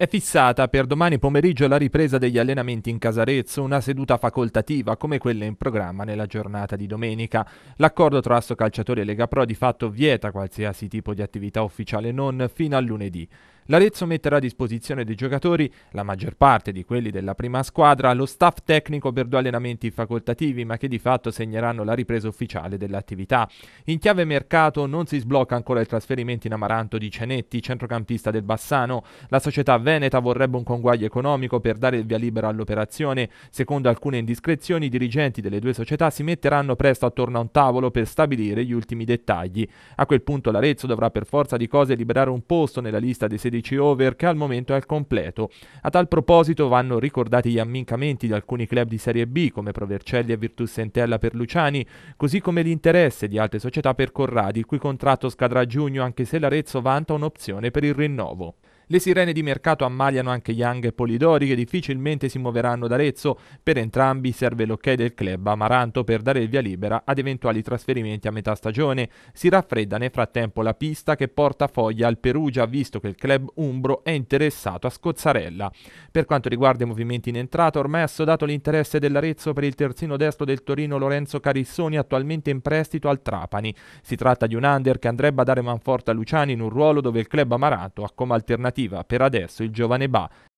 È fissata per domani pomeriggio la ripresa degli allenamenti in Casarezzo, una seduta facoltativa come quella in programma nella giornata di domenica. L'accordo tra Asso Calciatori e Lega Pro di fatto vieta qualsiasi tipo di attività ufficiale non fino a lunedì. L'Arezzo metterà a disposizione dei giocatori, la maggior parte di quelli della prima squadra, lo staff tecnico per due allenamenti facoltativi, ma che di fatto segneranno la ripresa ufficiale dell'attività. In chiave mercato non si sblocca ancora il trasferimento in Amaranto di Cenetti, centrocampista del Bassano. La società veneta vorrebbe un conguaglio economico per dare il via libera all'operazione. Secondo alcune indiscrezioni, i dirigenti delle due società si metteranno presto attorno a un tavolo per stabilire gli ultimi dettagli. A quel punto l'Arezzo dovrà per forza di cose liberare un posto nella lista dei 16 16 over che al momento è al completo. A tal proposito vanno ricordati gli ammincamenti di alcuni club di Serie B come Provercelli e Virtus Sentella per Luciani, così come l'interesse di altre società per Corradi, il cui contratto scadrà a giugno anche se l'Arezzo vanta un'opzione per il rinnovo. Le sirene di mercato ammaliano anche Young e Polidori che difficilmente si muoveranno da Arezzo. Per entrambi serve l'ok del club Amaranto per dare il via libera ad eventuali trasferimenti a metà stagione. Si raffredda nel frattempo la pista che porta Foglia al Perugia visto che il club Umbro è interessato a Scozzarella. Per quanto riguarda i movimenti in entrata ormai è assodato l'interesse dell'Arezzo per il terzino destro del Torino Lorenzo Carissoni attualmente in prestito al Trapani. Si tratta di un under che andrebbe a dare manforte a Luciani in un ruolo dove il club Amaranto ha come alternativa prospettiva per adesso il giovane Ba